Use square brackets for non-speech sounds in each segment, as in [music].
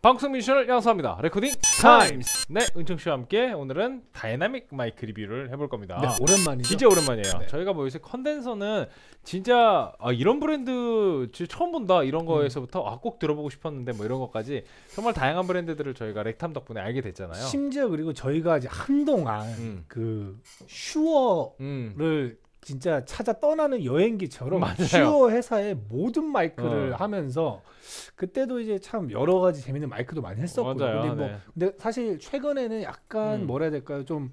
방송 미션을 양성합니다 레코딩 타임스 네 은총씨와 함께 오늘은 다이나믹 마이크 리뷰를 해볼 겁니다 네, 오랜만이죠 진짜 오랜만이에요 네. 저희가 뭐 요새 컨덴서는 진짜 아, 이런 브랜드 처음 본다 이런 음. 거에서부터 아, 꼭 들어보고 싶었는데 뭐 이런 것까지 정말 다양한 브랜드들을 저희가 렉탐 덕분에 알게 됐잖아요 심지어 그리고 저희가 이제 한동안 음. 그 슈어를 음. 진짜 찾아 떠나는 여행기처럼 슈어 회사의 모든 마이크를 어. 하면서 그때도 이제 참 여러 가지 재밌는 마이크도 많이 했었고요. 맞아요. 근데 뭐 네. 근데 사실 최근에는 약간 음. 뭐라 해야 될까요? 좀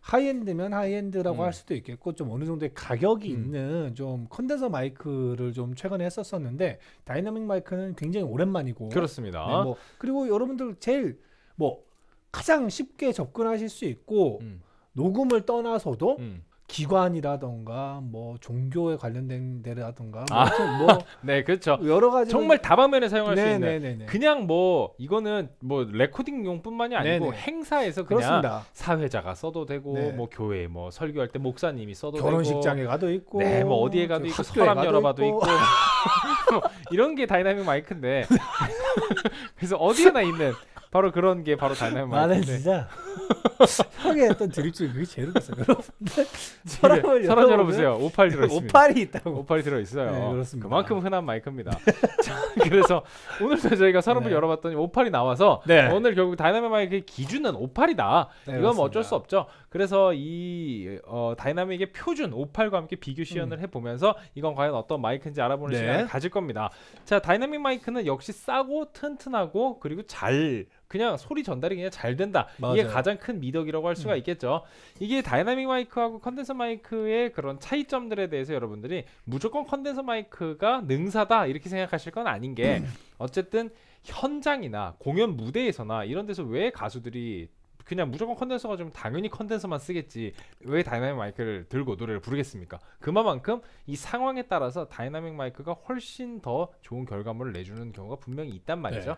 하이엔드면 하이엔드라고 음. 할 수도 있겠고 좀 어느 정도의 가격이 음. 있는 좀 컨덴서 마이크를 좀 최근에 했었었는데 다이나믹 마이크는 굉장히 오랜만이고 그렇습니다. 네, 뭐 그리고 여러분들 제일 뭐 가장 쉽게 접근하실 수 있고 음. 녹음을 떠나서도 음. 기관이라던가 뭐 종교에 관련된 데라던가 아, 뭐, 아, [laughs] 뭐 네, 그렇죠. 여러 가지 정말 다방면에 사용할 네, 수 있는 네, 네, 그냥 뭐 이거는 뭐 레코딩용뿐만이 아니고 행사에서 그냥 그렇습니다. 사회자가 써도 되고 네. 뭐 교회 뭐 설교할 때 목사님이 써도 결혼식장에 되고 결혼식장에 가도 있고 네, 뭐 어디에 가도 있고 서랍 열어 봐도 있고, 있고. [laughs] 뭐 이런 게 다이나믹 마이크인데. [laughs] 그래서 어디에나 있는 바로 그런 게 바로 다이나믹 마이크. 나는 진짜 [laughs] 형의 했던 드립 중에 그게 제일 웃겼어요. 여러분들 서랍 [laughs] 열어보세요. 오팔 들어있습니다. 오팔이 있다고. 오팔이 들어있어요. 네, 그렇습니다. 그만큼 흔한 마이크입니다. [laughs] 자, 그래서 오늘도 저희가 서랍을 네. 열어봤더니 오팔이 나와서 네. 오늘 결국 다이나믹 마이크의 기준은 오팔이다. 네, 이건 뭐 어쩔 수 없죠. 그래서 이 어, 다이나믹의 표준 오팔과 함께 비교 시연을 음. 해보면서 이건 과연 어떤 마이크인지 알아보는 네. 시간을 가질 겁니다. 자, 다이나믹 마이크는 역시 싸고 튼튼하고 그리고 잘 그냥 소리 전달이 그냥 잘 된다. 맞아요. 이게 가장 큰 미덕이라고 할 수가 음. 있겠죠. 이게 다이나믹 마이크하고 컨덴서 마이크의 그런 차이점들에 대해서 여러분들이 무조건 컨덴서 마이크가 능사다 이렇게 생각하실 건 아닌 게 음. 어쨌든 현장이나 공연 무대에서나 이런 데서 왜 가수들이 그냥 무조건 컨덴서가 좀 당연히 컨덴서만 쓰겠지 왜 다이나믹 마이크를 들고 노래를 부르겠습니까? 그만큼 이 상황에 따라서 다이나믹 마이크가 훨씬 더 좋은 결과물을 내주는 경우가 분명히 있단 말이죠. 네.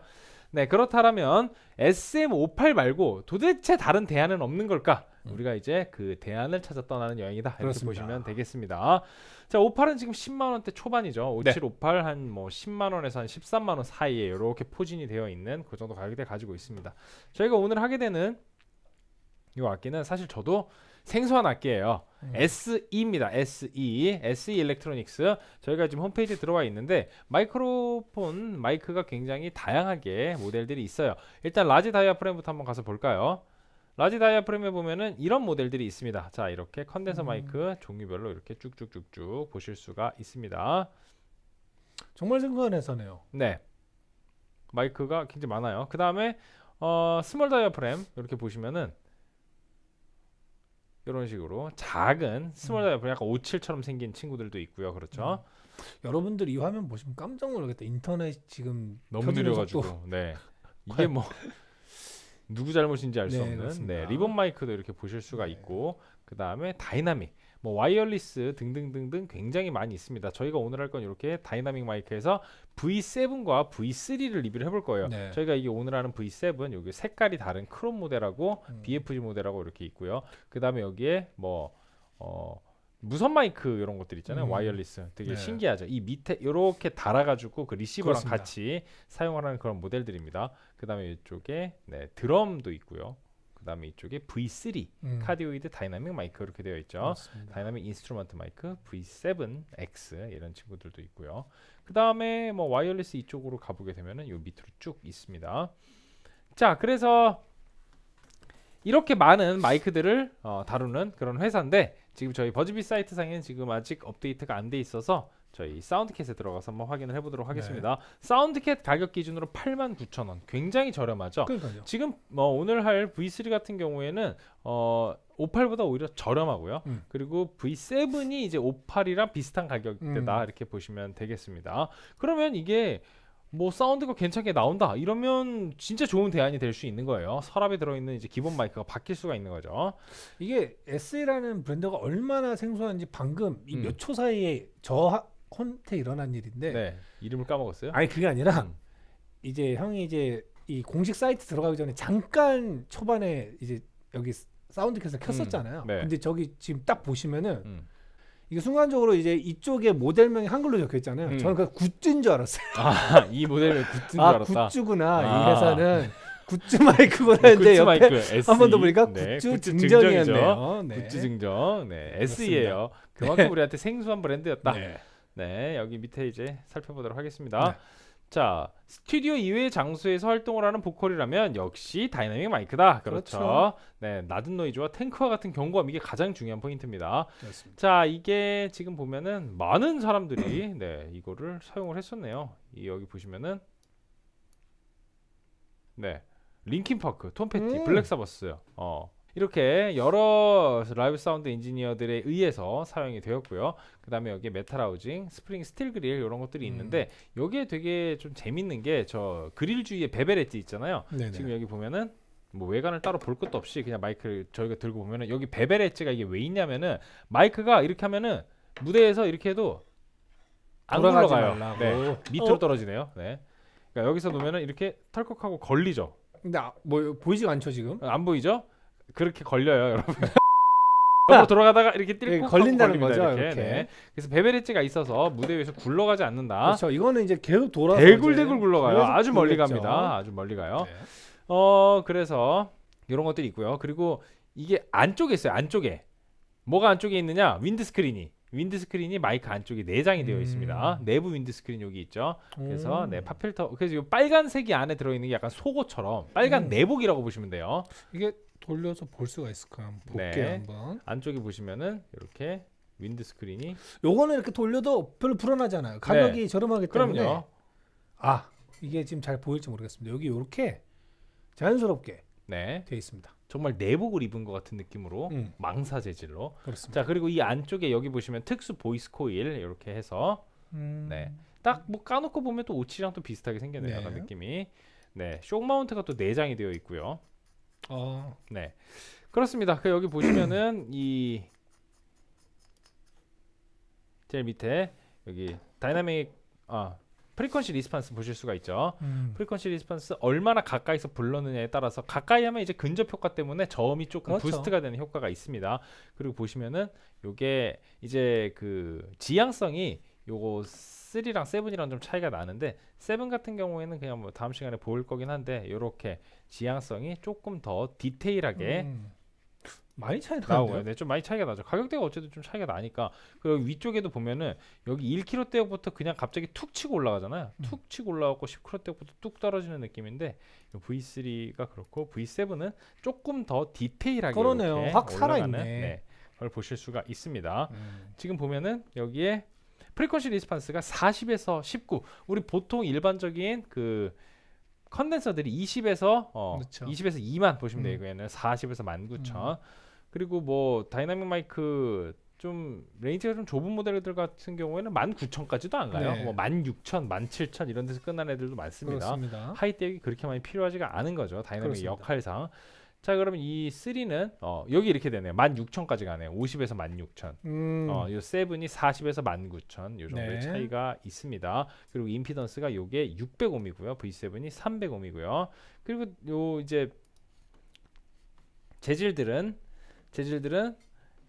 네, 그렇다면 SM58 말고 도대체 다른 대안은 없는 걸까? 음. 우리가 이제 그 대안을 찾아 떠나는 여행이다 이렇게 그렇습니다. 보시면 되겠습니다. 자, 58은 지금 10만 원대 초반이죠. 5758 한 뭐 10만 원에서 한 13만 원 사이에 이렇게 포진이 되어 있는 그 정도 가격대 가지고 있습니다. 저희가 오늘 하게 되는 이 악기는 사실 저도 생소한 악기예요. 음. 네. SE입니다. SE, SE 일렉트로닉스. 저희가 지금 홈페이지에 들어와 있는데 마이크로폰 마이크가 굉장히 다양하게 모델들이 있어요. 일단 라지 다이아프램부터 한번 가서 볼까요? 라지 다이아프램에 보면은 이런 모델들이 있습니다. 자, 이렇게 컨덴서 음. 마이크 종류별로 이렇게 쭉쭉쭉쭉 보실 수가 있습니다. 정말 생소한회사네요 네. 마이크가 굉장히 많아요. 그 다음에 어, 스몰 다이아프램 이렇게 보시면은 이런 식으로 작은 스몰 다이어프 약간 57처럼 생긴 친구들도 있고요. 그렇죠? 음. 여러분들 이 화면 보시면 깜짝 놀라겠다. 인터넷 지금 너무 느려가지고 네 [laughs] 이게 뭐 누구 잘못인지 알수 네, 없는 네, 그렇습니다. 네, 리본 마이크도 이렇게 보실 수가 네. 있고 그 다음에 다이나믹 뭐 와이어리스 등등등등 굉장히 많이 있습니다. 저희가 오늘 할 건 이렇게 다이나믹 마이크에서 V7과 V3를 리뷰를 해볼 거예요. 네. 저희가 이게 오늘 하는 V7 여기 색깔이 다른 크롬 모델하고 음. BFG 모델하고 이렇게 있고요. 그 다음에 여기에 뭐 어, 무선 마이크 이런 것들 있잖아요. 음. 와이어리스 되게 네. 신기하죠. 이 밑에 이렇게 달아가지고 그 리시버랑 그렇습니다. 같이 사용하는 그런 모델들입니다. 그 다음에 이쪽에 네, 드럼도 있고요. 그다음에 이쪽에 V3 음. 카디오이드 다이나믹 마이크 이렇게 되어 있죠. 맞습니다. 다이나믹 인스트루먼트 마이크 V7X 이런 친구들도 있고요. 그다음에 뭐 와이어리스 이쪽으로 가보게 되면은 요 밑으로 쭉 있습니다. 자, 그래서 이렇게 많은 마이크들을 어, 다루는 그런 회사인데 지금 저희 버즈비 사이트 상에는 지금 아직 업데이트가 안 돼 있어서 저희 사운드캣에 들어가서 한번 확인을 해보도록 네. 하겠습니다. 네. 사운드캣 가격 기준으로 89,000원, 굉장히 저렴하죠. 그러니까요. 지금 뭐 오늘 할 V3 같은 경우에는 어 58보다 오히려 저렴하고요. 음. 그리고 V7이 이제 58이랑 비슷한 가격대다 음. 이렇게 보시면 되겠습니다. 그러면 이게 뭐 사운드가 괜찮게 나온다 이러면 진짜 좋은 대안이 될 수 있는 거예요. 서랍에 들어있는 이제 기본 마이크가 바뀔 수가 있는 거죠. 이게 S라는 브랜드가 얼마나 생소한지 방금 이 음. 몇초 사이에 저하 콘테 일어난 일인데 네. 이름을 까먹었어요? 아니 그게 아니라 음. 이제 형이 이제 이 공식 사이트 들어가기 전에 잠깐 초반에 이제 여기 사운드 켜서 음. 켰었잖아요. 음. 네. 근데 저기 지금 딱 보시면은 음. 이게 순간적으로 이제 이쪽에 모델명이 한글로 적혀 있잖아요. 음. 저는 그 굿즈인 줄 알았어요. 아, 이 모델명 굿즈인 줄 아, 알았다. 굿즈구나. 아. 이 회사는 굿즈 마이크구나 했는데 네, 굿즈 마이크, e. 한번 더 보니까 네, 굿즈, 굿즈 증정이었네요. 네. 굿즈 증정. 네, S예요. 그만큼 우리한테 생소한 브랜드였다. 네. 네, 여기 밑에 이제 살펴보도록 하겠습니다. 네. 자, 스튜디오 이외의 장소에서 활동을 하는 보컬이라면 역시 다이나믹 마이크다. 그렇죠. 그렇죠. 네, 낮은 노이즈와 탱크와 같은 경고함 이게 가장 중요한 포인트입니다. 그렇습니다. 자, 이게 지금 보면은 많은 사람들이 [clears throat] 네, 이거를 사용을 했었네요. 이 여기 보시면은 네. 링킨 파크, 톰 패티, 음. 블랙 사버스. 어. 이렇게 여러 라이브 사운드 엔지니어들에 의해서 사용이 되었고요. 그 다음에 여기 에 메탈하우징, 스프링 스틸 그릴 이런 것들이 음. 있는데 여기에 되게 좀 재밌는 게 저 그릴 주위에 베베레티 있잖아요. 네네. 지금 여기 보면은 뭐 외관을 따로 볼 것도 없이 그냥 마이크를 저희가 들고 보면은 여기 베베레츠가 이게 왜 있냐면은 마이크가 이렇게 하면은 무대에서 이렇게 해도 안 돌아가요. 네. 어? 밑으로 어? 떨어지네요. 네. 그러니까 여기서 보면은 이렇게 털컥하고 걸리죠. 근데 아, 뭐 보이지가 않죠 지금? 안 보이죠? 그렇게 걸려요, 여러분. 옆으로 [laughs] 돌아가다가 이렇게 뛸고 예, 걸린다는 거죠. 이렇게. 이렇게. 네. 그래서 베베레치가 있어서 무대 위에서 굴러가지 않는다. 그렇죠. 이거는 이제 계속 돌아 대굴대굴 굴러가요. 아주 멀리 갑니다. 아주 멀리 가요. 네. 어 그래서 이런 것들이 있고요. 그리고 이게 안쪽에 있어요. 안쪽에 뭐가 안쪽에 있느냐? 윈드 스크린이. 윈드 스크린이 마이크 안쪽에 내장이 되어 있습니다. 음. 내부 윈드 스크린 여기 있죠. 그래서 음. 네, 팝필터 그래서 이 빨간색이 안에 들어 있는 게 약간 속옷처럼 빨간 음. 내복이라고 보시면 돼요. 이게 돌려서 볼 수가 있을까 한번 볼게 네. 한번. 안쪽에 보시면은 이렇게 윈드 스크린이 요거는 이렇게 돌려도 별로 불안하잖아요. 가격이 네. 저렴하기 때문에. 그럼요. 아 이게 지금 잘 보일지 모르겠습니다. 여기 이렇게 자연스럽게 네. 되어 있습니다. 정말 내복을 입은 것 같은 느낌으로 음. 망사 재질로. 그렇습니다. 자 그리고 이 안쪽에 여기 보시면 특수 보이스 코일 이렇게 해서 음. 네. 딱 뭐 까놓고 보면 또 오치랑 또 비슷하게 생겼네요. 네. 느낌이. 네. 쇼크 마운트가 또내장이 되어 있고요. 어. 네. 그렇습니다. 그 여기 보시면은 [clears throat] 이 제일 밑에 여기 다이나믹 아 프리퀀시 리스판스 보실 수가 있죠. 음. 프리퀀시 리스판스 얼마나 가까이서 불렀느냐에 따라서 가까이 하면 이제 근접 효과 때문에 저음이 조금 그렇죠. 부스트가 되는 효과가 있습니다. 그리고 보시면은 요게 이제 그 지향성이 요거 3랑 7이랑 좀 차이가 나는데 7 같은 경우에는 그냥 뭐 다음 시간에 보일 거긴 한데 이렇게 지향성이 조금 더 디테일하게 음. 많이 차이가 나고요. 네, 좀 많이 차이가 나죠. 가격대가 어쨌든 좀 차이가 나니까. 그리고 위쪽에도 보면은 여기 1kg대부터 그냥 갑자기 툭 치고 올라가잖아요. 음. 툭 치고 올라가고 10kg대부터 뚝 떨어지는 느낌인데 V3가 그렇고 V7은 조금 더 디테일하게 그러네요. 확 살아있네. 네, 걸 보실 수가 있습니다. 음. 지금 보면은 여기에 프리퀀시 리스판스가 40에서 19. 우리 보통 일반적인 그 컨덴서들이 20에서 어 그렇죠. 20에서 2만 보시면 음. 되고요. 40에서 19,000. 음. 그리고 뭐 다이나믹 마이크 좀 레인지가 좀 좁은 모델들 같은 경우에는 19,000까지도 안 가요. 네. 뭐 16,000, 17,000 이런 데서 끝나는 애들도 많습니다. 그렇습니다. 하이 떼기 그렇게 많이 필요하지가 않은 거죠. 다이나믹 그렇습니다. 역할상. 자 그러면 이 3는 어, 여기 이렇게 되네요. 16,000까지 가네요. 50에서 16,000. 음. 어, 이 7이 40에서 19,000. 요 정도의 네. 차이가 있습니다. 그리고 임피던스가 요게 600옴이고요. V7이 300옴이고요. 그리고 요 이제 재질들은 재질들은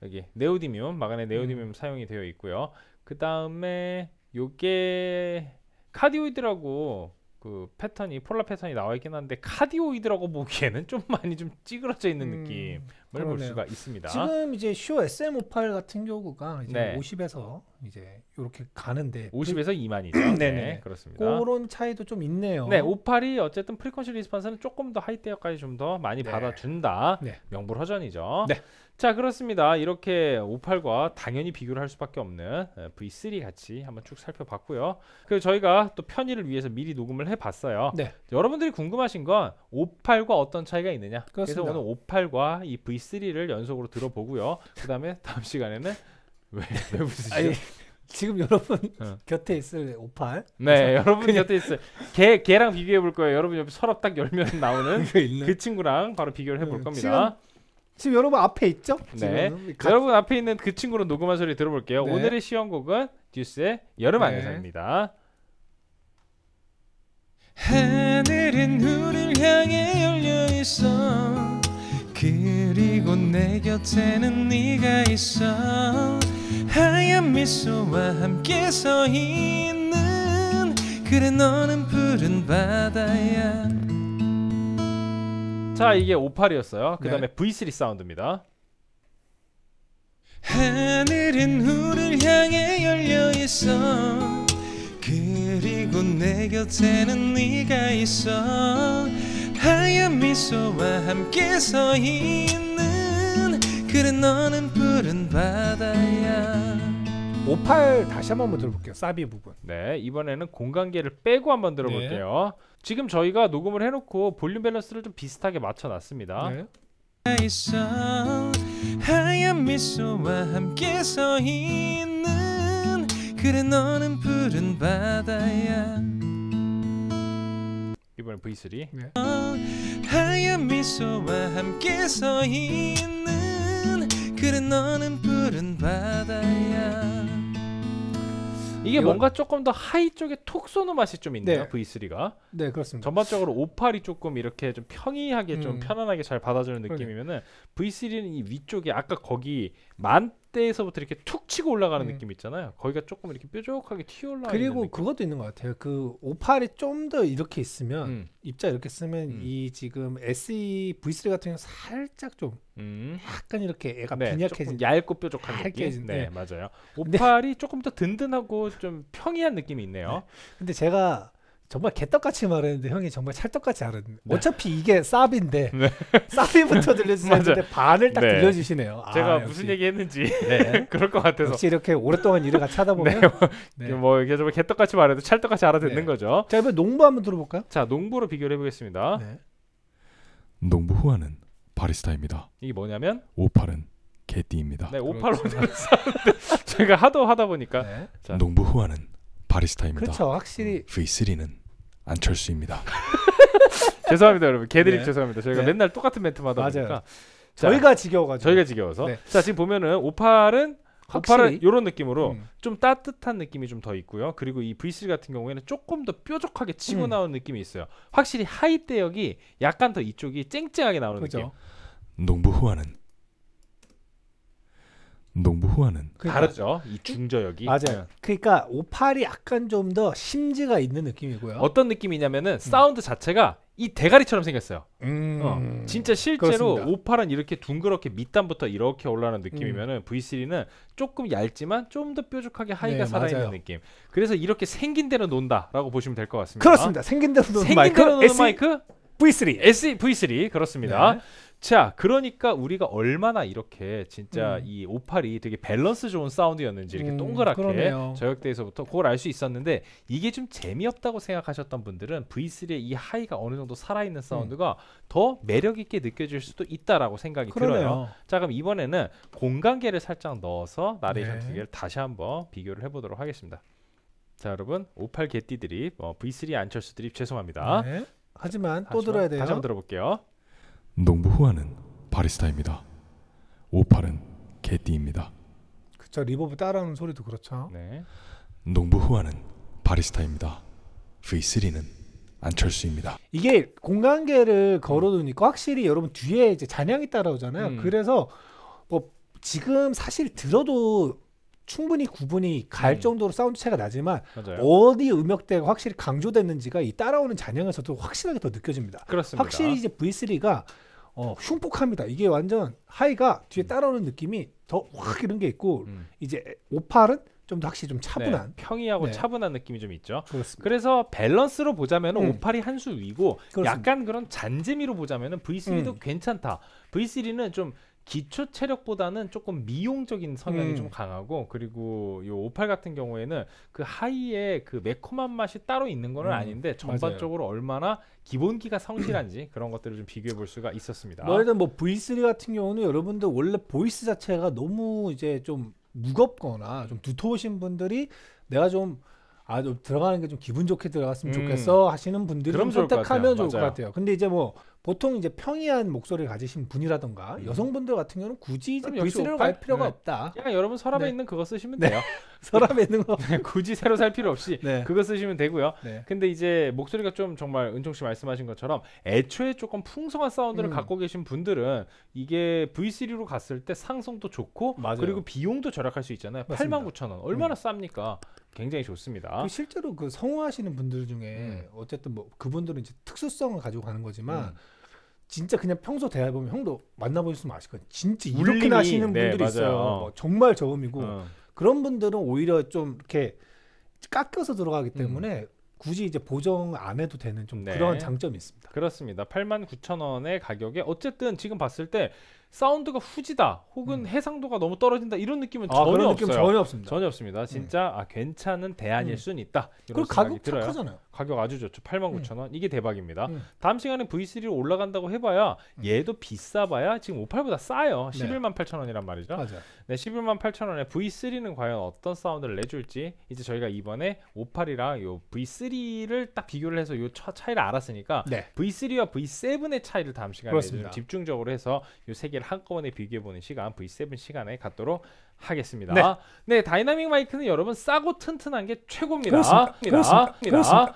여기 네오디뮴, 마간의 네오디뮴 음. 사용이 되어 있고요. 그다음에 요게 카디오이드라고 그 패턴이 폴라 패턴이 나와 있긴 한데 카디오이드라고 보기에는 좀 많이 좀 찌그러져 있는 음. 느낌. 볼 수가 있습니다. 지금 이제 쇼 SM58 같은 경우가 이제 네. 50에서 이제 이렇게 가는데 50에서 그 2만이죠. [clears throat] 네, 그렇습니다. 그런 차이도 좀 있네요. 네, 58이 어쨌든 프리퀀시 리스폰스는 조금 더 하이 대역까지 좀 더 많이 네. 받아준다. 네. 명불허전이죠. 네. 자 그렇습니다. 이렇게 58과 당연히 비교를 할 수밖에 없는 V3 같이 한번 쭉 살펴봤고요. 그리고 저희가 또 편의를 위해서 미리 녹음을 해봤어요. 네. 여러분들이 궁금하신 건 58과 어떤 차이가 있느냐. 그렇습니다. 그래서 오늘 58과 이 E3를 연속으로 들어보고요. 그 다음에 다음 시간에는 왜, 왜 [laughs] 웃으시죠? 아니, 지금 여러분 [laughs] 어. 곁에 있을 오팔. 네, 여러분 그냥... 곁에 있을 걔 걔랑 비교해 볼 거예요. 여러분 옆에 서랍 딱 열면 [laughs] 나오는 그 친구랑 바로 비교를 해볼 음, 겁니다. 지금... 지금 여러분 앞에 있죠? 네. 가... 여러분 앞에 있는 그 친구로 녹음한 소리 들어볼게요. 네. 오늘의 시연곡은 듀스의 여름 네. 안개사입니다. 하늘은 우릴 향해 열려 있어 그리고 내 곁에는 네가 있어 하얀 미소와 함께 서 있는 그래 너는 푸른 바다야 자 이게 58이었어요 그 다음에 네. V3 사운드입니다 하늘은 우를 향해 열려 있어 그리고 내 곁에는 네가 있어 하얀 미소와 함께 서 있는 그래 너는 푸른 바다야 58 다시 한번 들어볼게요 사비 부분 네 이번에는 공간계를 빼고 한번 들어볼게요 네. 지금 저희가 녹음을 해놓고 볼륨 밸런스를 좀 비슷하게 맞춰놨습니다 네. 하얀 미소와 함께 서 있는 그래 너는 푸른 바다야 이번 V3 네. 하얀 미소와 함께 서 있는 그래 너는 푸른 바다야 이게 이건... 뭔가 조금 더 하이 쪽에 톡 쏘는 맛이 좀 있네요 네. V3가 네 그렇습니다 전반적으로 58이 조금 이렇게 좀 평이하게 음. 좀 편안하게 잘 받아주는 느낌이면은 V3는 이 위쪽에 아까 거기 만 윗대에서부터 이렇게 툭 치고 올라가는 네. 느낌 있잖아요. 거기가 조금 이렇게 뾰족하게 튀어 올라. 가 그리고 그것도 있는 것 같아요. 그 오팔이 좀 더 이렇게 있으면 음. 입자 이렇게 쓰면 음. 이 지금 SE V3 같은 경우 는 살짝 좀 음. 약간 이렇게 애가 네, 빈약해진 얇고 뾰족한 느낌. 네, 네, 맞아요. 오팔이 조금 더 든든하고 좀 평이한 느낌이 있네요. 네. 근데 제가 정말 개떡같이 말했는데 형이 정말 찰떡같이 알았는 네. 어차피 이게 쌉인데 [laughs] 네. 쌉이부터 [laughs] 들려주시는데 반을 딱 네. 들려주시네요. 아, 제가 아, 무슨 얘기했는지 네. [laughs] 그럴 것 같아서 역시 이렇게 오랫동안 일을 같이 하다 보면 뭐 이게 정말 개떡같이 말해도 찰떡같이 알아듣는 네. 거죠. 자 이번 농부 한번 들어볼까요? 자 농부로 비교를 해보겠습니다. 네. 농부 후아는 바리스타입니다. 이게 뭐냐면 오팔은 개띠입니다. 네 그렇죠. 오팔 오늘 제가 하도 하다 보니까 농부 후아는 바리스타입니다. 그렇죠 확실히 V3는 안철수입니다. [laughs] 죄송합니다 여러분. 개드립 네. 죄송합니다. 저희가 네. 맨날 똑같은 멘트마다 맞니까 저희가 지겨워가지고 저희가 지겨워서 네. 자 지금 보면은 58은 확실은 이런 느낌으로 음. 좀 따뜻한 느낌이 좀 더 있고요. 그리고 이 V3 같은 경우에는 조금 더 뾰족하게 치고 음. 나오는 느낌이 있어요. 확실히 하이 대역이 약간 더 이쪽이 쨍쨍하게 나오는 그죠. 느낌. 농부 후아는 농부 후아는 그러니까. 다르죠. 이 그 중저역이 맞아요. 네. 그러니까 오팔이 약간 좀 더 심지가 있는 느낌이고요. 어떤 느낌이냐면은 사운드 자체가 이 대가리처럼 생겼어요. 음... 어, 진짜 실제로 오팔은 이렇게 둥그렇게 밑단부터 이렇게 올라오는 음. 느낌이면은 음. V3는 조금 얇지만 좀 더 뾰족하게 하이가 네, 살아있는 맞아요. 느낌. 그래서 이렇게 생긴 대로 논다라고 보시면 될 것 같습니다. 그렇습니다. 생긴 대로 노는 생긴 마이크, 대로 노는 e 마이크 V3, SE V3 그렇습니다. 네. 자, 그러니까 우리가 얼마나 이렇게 진짜 음. 이 오팔이 되게 밸런스 좋은 사운드였는지 이렇게 음, 동그랗게 그러네요. 저역대에서부터 그걸 알 수 있었는데 이게 좀 재미없다고 생각하셨던 분들은 V3의 이 하이가 어느 정도 살아있는 사운드가 음. 더 매력 있게 느껴질 수도 있다라고 생각이 그러네요. 들어요. 자, 그럼 이번에는 공간계를 살짝 넣어서 나레이션 네. 두 개를 다시 한번 비교를 해보도록 하겠습니다. 자, 여러분 오팔 개띠 드립, 어, V3 안철수 드립 죄송합니다. 네. 하지만 또 하지만 들어야 돼요. 다시 한번 들어볼게요. 농부 후아는 바리스타입니다. 오팔은 개띠입니다. 그쵸 리버브 따라오는 소리도 그렇죠. 네. 농부 후아는 바리스타입니다. V3는 안철수입니다. 이게 공간계를 걸어두니까 확실히 여러분 뒤에 이제 잔향이 따라오잖아요. 음. 그래서 뭐 지금 사실 들어도 충분히 구분이 갈 음. 정도로 사운드 차이가 나지만 맞아요. 어디 음역대가 확실히 강조됐는지가 이 따라오는 잔향에서도 확실하게 더 느껴집니다. 그렇습니다. 확실히 이제 V3가 어, 흉폭합니다. 이게 완전 하이가 뒤에 음. 따라오는 느낌이 더 확 이런 게 있고 음. 이제 58은 좀더 확실히 좀 네, 차분한 네, 평이하고 네. 차분한 느낌이 좀 있죠. 그렇습니다. 그래서 밸런스로 보자면 음. 58이 한 수 위고 그렇습니다. 약간 그런 잔재미로 보자면 V3도 음. 괜찮다. V3는 좀 기초 체력보다는 조금 미용적인 성향이 음. 좀 강하고 그리고 요 오팔 같은 경우에는 그 하이의 그 매콤한 맛이 따로 있는 거는 음. 아닌데 전반적으로 맞아요. 얼마나 기본기가 성실한지 [clears throat] 그런 것들을 좀 비교해 볼 수가 있었습니다. 뭐 일단 뭐 V3 같은 경우는 여러분들 원래 보이스 자체가 너무 이제 좀 무겁거나 음. 좀 두터우신 분들이 내가 좀 아, 좀 들어가는 게 좀 기분 좋게 들어갔으면 음. 좋겠어 하시는 분들이 선택하면 좋을 것 같아요. 좋을 것 같아요. 근데 이제 뭐 보통 이제 평이한 목소리를 가지신 분이라던가 음. 여성분들 같은 경우는 굳이 이제 V3로 갈 필요가 네. 없다. 그냥 여러분 서랍에 네. 있는 그거 쓰시면 네. 돼요. [laughs] 서랍에 있는 거 네, 굳이 새로 살 필요 없이 네. 그거 쓰시면 되고요. 근데 이제 목소리가 좀 정말 은총 씨 말씀하신 것처럼 애초에 조금 풍성한 사운드를 음. 갖고 계신 분들은 이게 V3로 갔을 때 상성도 좋고 맞아요. 그리고 비용도 절약할 수 있잖아요. 맞습니다. 8원 얼마나 음. 쌉니까? 굉장히 좋습니다. 그 실제로 그 성우하시는 분들 중에 음. 어쨌든 뭐 그분들은 이제 특수성을 가지고 가는 거지만 음. 진짜 그냥 평소 대화 보면 형도 만나보셨으면 아실 거예요. 진짜 이렇게 나시는 네, 분들이 맞 있어요. 뭐 어. 정말 저음이고 어. 그런 분들은 오히려 좀 이렇게 깎여서 들어가기 음. 때문에 음. 굳이 이제 보정 안 해도 되는 좀 네. 그런 장점이 있습니다. 그렇습니다. 8만 9천 원의 가격에 어쨌든 지금 봤을 때 사운드가 후지다 혹은 음. 해상도가 너무 떨어진다 이런 느낌은 아, 전혀 없어요. 전혀 없습니다. 전혀 없습니다. 음. 진짜 음. 아 괜찮은 대안일 음. 수는 있다. 그리고 가격 들어요. 착하잖아요. 가격 아주 좋죠. 89,000원. 이게 대박입니다. 음. 다음 시간에 V3로 올라간다고 해봐야 음. 얘도 비싸봐야 지금 58보다 싸요. 118,000원이란 말이죠. 맞아. 네, 11만 8천 원에 V3는 과연 어떤 사운드를 내줄지 이제 저희가 이번에 58이랑 요 V3를 딱 비교를 해서 요 차, 차이를 알았으니까 네. V3와 V7의 차이를 다음 시간에 그렇습니다. 좀 집중적으로 해서 요세 개를 한꺼번에 비교해 보는 시간 V7 시간에 갖도록 하겠습니다. 네. 네, 다이나믹 마이크는 여러분 싸고 튼튼한 게 최고입니다. 그렇습니다. 그렇습니다. 그렇습니다.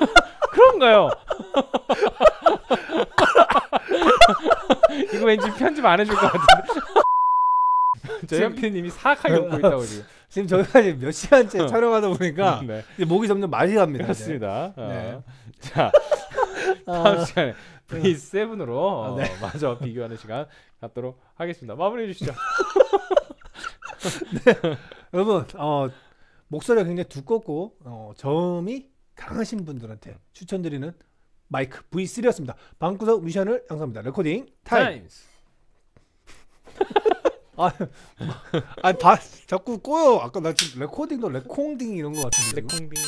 [laughs] 그런가요? [laughs] 이거 왠지 편집 안 해줄 것 같은데. 제현피님이 사악하게 웃고 있다고 지금. [laughs] 지금 저희가 몇 시간째 어. 촬영하다 보니까 [laughs] 네. 목이 점점 말이 갑니다. 그렇습니다. 네. 어. 네. 자 [laughs] 다음 아... 시간에 V7으로 아, 어, 네. 마저 비교하는 시간 갖도록 하겠습니다. 마무리해 주시죠. 네. 여러분 어, 목소리가 굉장히 두껍고 어, 저음이 강하신 분들한테 추천드리는 마이크 V3였습니다. 방구석 미션을 양성합니다. 레코딩 타임. 타임스. 아, 뭐, 아니 자꾸 꼬여. 아까 나 지금 레코딩도 레콩딩 이런 거 같은데. 레콩딩.